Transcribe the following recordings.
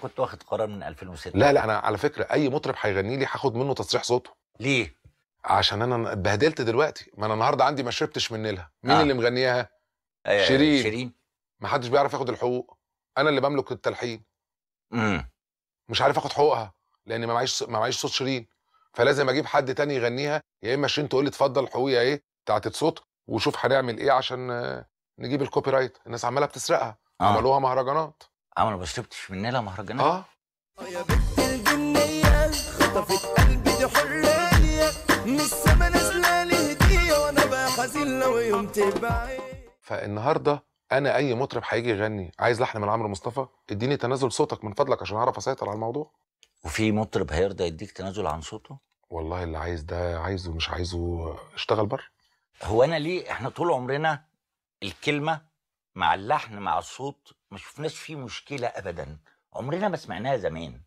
كنت واخد قرار من 2006 لا لا انا على فكره اي مطرب هيغني لي هاخد منه تصريح صوته ليه عشان انا اتبهدلت دلوقتي ما انا النهارده عندي ما شربتش من نيلها مين آه. اللي مغنيها؟ آه شيرين شيرين ما حدش بيعرف ياخد الحقوق انا اللي بملك التلحين امم مش عارف اخد حقوقها لان ما معيش ما معيش صوت شيرين فلازم اجيب حد تاني يغنيها يا اما شيرين تقول لي اتفضل حقوقي ايه بتاعت الصوت وشوف هنعمل ايه عشان نجيب الكوبي رايت الناس عماله بتسرقها آه. عملوها مهرجانات عملوا ما شربتش مننا مهرجانات اه يا بنت الجنيه خطفت قلبي دي حريه من السما نازله لي هديه وانا بقى حزين لو يوم تبعي فالنهارده انا اي مطرب هيجي يغني عايز لحن من عمرو مصطفى اديني تنازل صوتك من فضلك عشان اعرف اسيطر على الموضوع وفي مطرب هيرضى يديك تنازل عن صوته والله اللي عايز ده عايزه مش عايزه اشتغل بره هو انا ليه احنا طول عمرنا الكلمه مع اللحن مع الصوت ما شفناش فيه مشكله ابدا عمرنا ما سمعناها زمان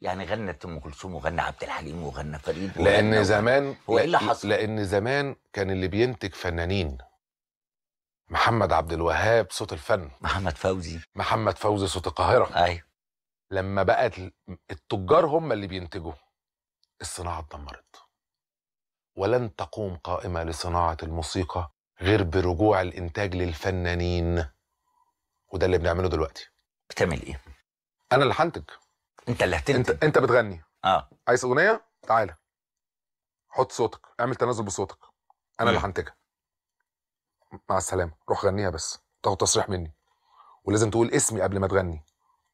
يعني غنت ام كلثوم وغنى عبد الحليم وغنى فريد وغنى لان وغنى زمان هو ايه اللي حصل؟ لان زمان كان اللي بينتج فنانين محمد عبد الوهاب صوت الفن محمد فوزي محمد فوزي صوت القاهره ايوه لما بقت التجار هم اللي بينتجوا الصناعه اتدمرت ولن تقوم قائمه لصناعه الموسيقى غير برجوع الانتاج للفنانين وده اللي بنعمله دلوقتي بتعمل ايه انا اللي هنتج انت اللي هتنتج انت انت بتغني اه عايز اغنيه تعالى حط صوتك اعمل تنازل بصوتك انا اللي هنتجها مع السلامه روح غنيها بس تاخد تصريح مني ولازم تقول اسمي قبل ما تغني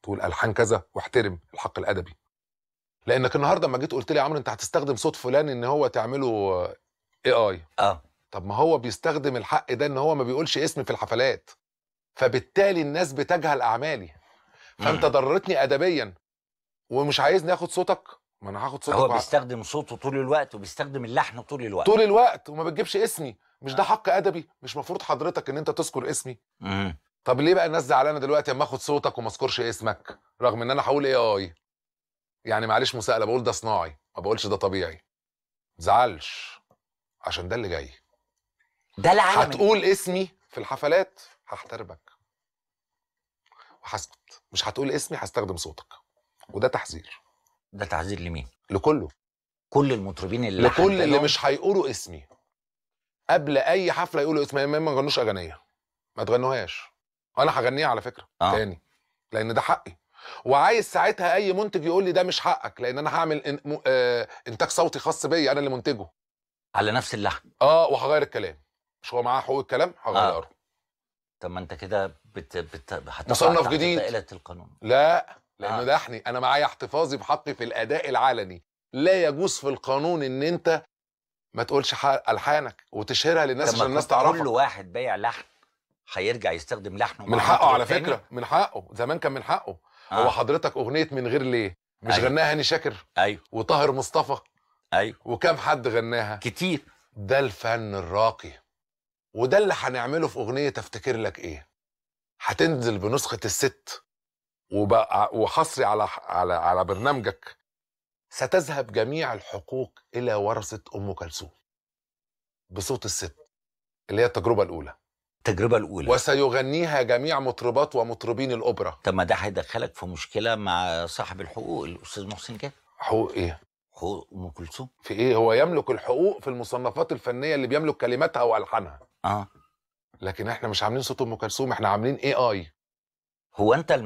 تقول الحان كذا واحترم الحق الادبي لانك النهارده لما جيت قلت لي يا عمرو انت هتستخدم صوت فلان ان هو تعمله اي اي اه طب ما هو بيستخدم الحق ده ان هو ما بيقولش اسمي في الحفلات فبالتالي الناس بتجهل اعمالي فانت ضررتني ادبيا ومش عايزني اخد صوتك ما انا هاخد صوتك هو بيستخدم صوته طول الوقت وبيستخدم اللحن طول الوقت طول الوقت وما بتجيبش اسمي مش ده آه. حق ادبي مش مفروض حضرتك ان انت تذكر اسمي طب ليه بقى الناس زعلانه دلوقتي اما اخد صوتك وما اذكرش اسمك رغم ان انا هقول اي اي يعني معلش مساءله بقول ده صناعي ما بقولش ده طبيعي زعلش عشان ده اللي جاي ده العالم هتقول اسمي في الحفلات هحتربك وهسكت مش هتقول اسمي هستخدم صوتك وده تحذير ده تحذير لمين؟ لكله كل المطربين اللي لكل اللي مش هيقولوا اسمي قبل اي حفله يقولوا اسمي ما يغنوش اغانيه ما تغنوهاش انا هغنيها على فكره آه. تاني لان ده حقي وعايز ساعتها اي منتج يقول لي ده مش حقك لان انا هعمل آه، انتاج صوتي خاص بيا انا اللي منتجه على نفس اللحن اه وهغير الكلام مش هو معاه حقوق الكلام هغيره آه. طب ما انت كده بت... بت... مصنف جديد دائره القانون لا آه. لانه آه. دحني انا معايا احتفاظي بحقي في الاداء العلني لا يجوز في القانون ان انت ما تقولش الحانك وتشهرها للناس عشان الناس تعرفها كل واحد بايع لحن هيرجع يستخدم لحنه من حقه على فكره تاني. من حقه زمان كان من حقه آه. هو حضرتك اغنيه من غير ليه مش أيوه. غناها هاني شاكر ايوه وطاهر مصطفى ايوه وكم حد غناها كتير ده الفن الراقي وده اللي هنعمله في اغنيه تفتكر لك ايه هتنزل بنسخه الست وحصري على على على برنامجك ستذهب جميع الحقوق الى ورثه ام كلثوم بصوت الست اللي هي التجربه الاولى التجربة الأولى وسيغنيها جميع مطربات ومطربين الأوبرا طب ما ده هيدخلك في مشكلة مع صاحب الحقوق الأستاذ محسن كده حقوق إيه؟ حقوق أم كلثوم في إيه؟ هو يملك الحقوق في المصنفات الفنية اللي بيملك كلماتها وألحانها اه لكن احنا مش عاملين صوت ام كلثوم احنا عاملين اي اي هو انت المس...